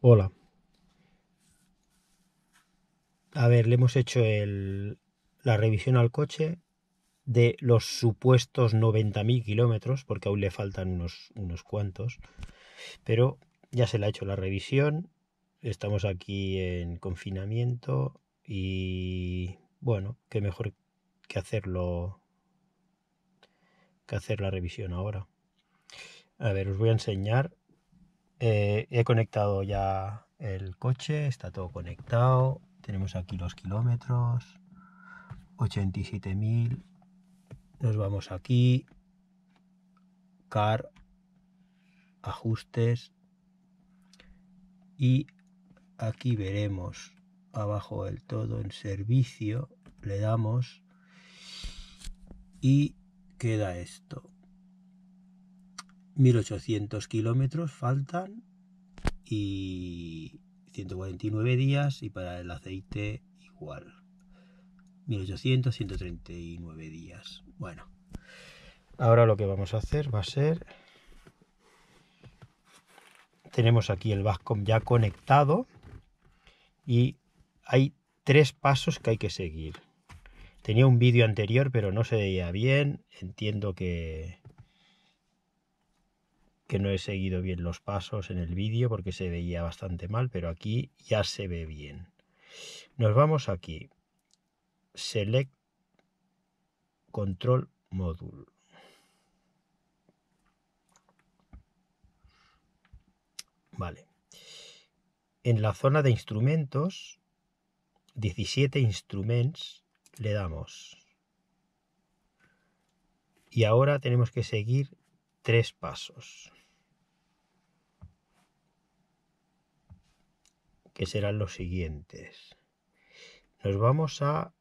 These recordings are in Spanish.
Hola. A ver, le hemos hecho la revisión al coche de los supuestos 90.000 kilómetros, porque aún le faltan unos, unos cuantos, pero ya se le ha hecho la revisión, estamos aquí en confinamiento y bueno, qué mejor que hacerlo que hacer la revisión ahora. A ver, os voy a enseñar eh, he conectado ya el coche, está todo conectado. Tenemos aquí los kilómetros, 87.000. Nos vamos aquí, car, ajustes y aquí veremos abajo el todo en servicio, le damos y queda esto. 1800 kilómetros faltan y 149 días y para el aceite igual. 1800, 139 días. Bueno, ahora lo que vamos a hacer va a ser... Tenemos aquí el Vascom ya conectado y hay tres pasos que hay que seguir. Tenía un vídeo anterior pero no se veía bien. Entiendo que, que no he seguido bien los pasos en el vídeo porque se veía bastante mal, pero aquí ya se ve bien. Nos vamos aquí. Select Control Module. Vale. En la zona de instrumentos, 17 instruments, le damos. Y ahora tenemos que seguir tres pasos. Que serán los siguientes. Nos vamos a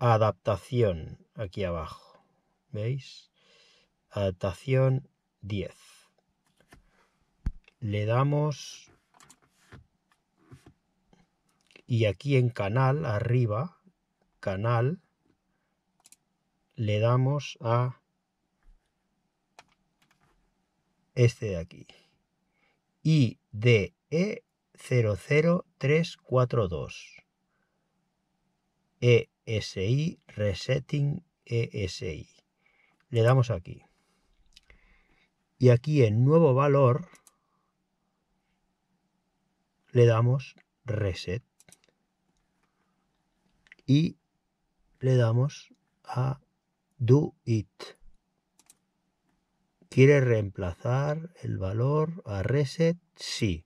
adaptación aquí abajo. ¿Veis? Adaptación 10. Le damos y aquí en canal, arriba, canal, le damos a este de aquí. IDE00342. ESI e Resetting ESI. Le damos aquí. Y aquí en nuevo valor le damos reset. Y le damos a do it. ¿Quiere reemplazar el valor a reset? Sí.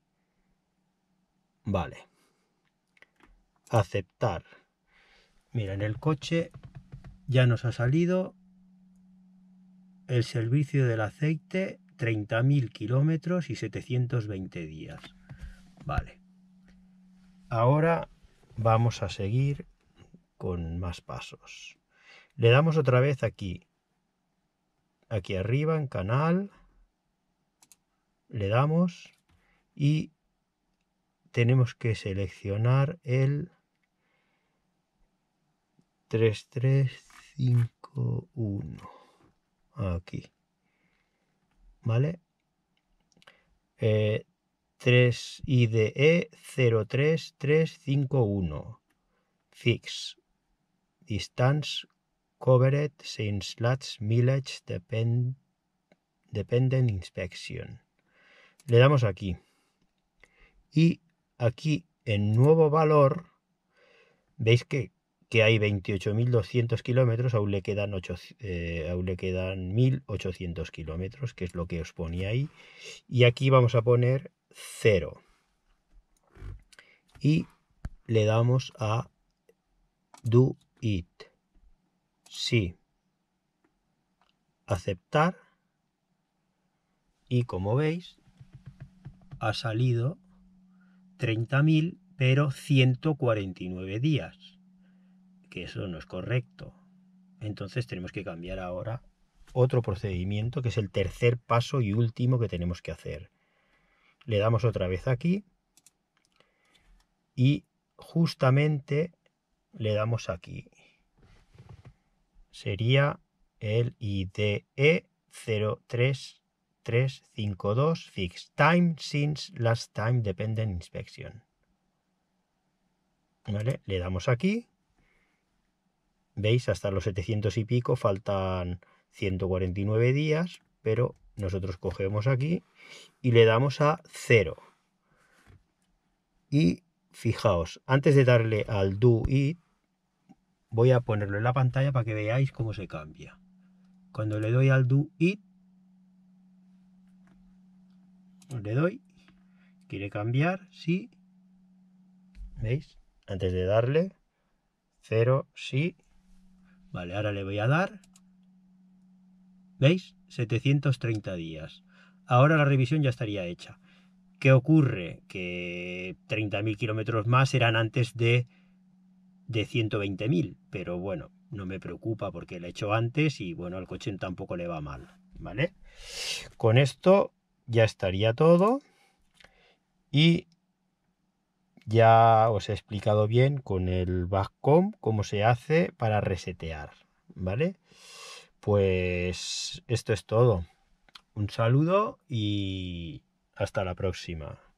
Vale. Aceptar. Mira, en el coche ya nos ha salido el servicio del aceite 30.000 kilómetros y 720 días. Vale. Ahora vamos a seguir con más pasos. Le damos otra vez aquí aquí arriba en canal, le damos y tenemos que seleccionar el 3351 aquí vale eh, 3 IDE 03351 fix distance covered since last millage depend, dependent inspection. Le damos aquí. Y aquí en nuevo valor, veis que, que hay 28.200 kilómetros, aún le quedan, eh, aún le quedan 1.800 kilómetros, que es lo que os ponía ahí. Y aquí vamos a poner 0. Y le damos a do it sí, aceptar y como veis ha salido 30.000 pero 149 días, que eso no es correcto. Entonces tenemos que cambiar ahora otro procedimiento que es el tercer paso y último que tenemos que hacer. Le damos otra vez aquí y justamente le damos aquí sería el IDE 03352 fix time since last time dependent inspection. ¿Vale? Le damos aquí. ¿Veis? Hasta los 700 y pico faltan 149 días, pero nosotros cogemos aquí y le damos a 0. Y fijaos, antes de darle al do it, voy a ponerlo en la pantalla para que veáis cómo se cambia. Cuando le doy al do it, le doy, quiere cambiar, sí, ¿veis? Antes de darle, 0, sí, vale, ahora le voy a dar, ¿veis? 730 días. Ahora la revisión ya estaría hecha. ¿Qué ocurre? Que 30.000 kilómetros más serán antes de de 120.000, pero bueno, no me preocupa porque la he hecho antes y bueno, al coche tampoco le va mal, ¿vale? Con esto ya estaría todo y ya os he explicado bien con el Backcom cómo se hace para resetear, ¿vale? Pues esto es todo. Un saludo y hasta la próxima.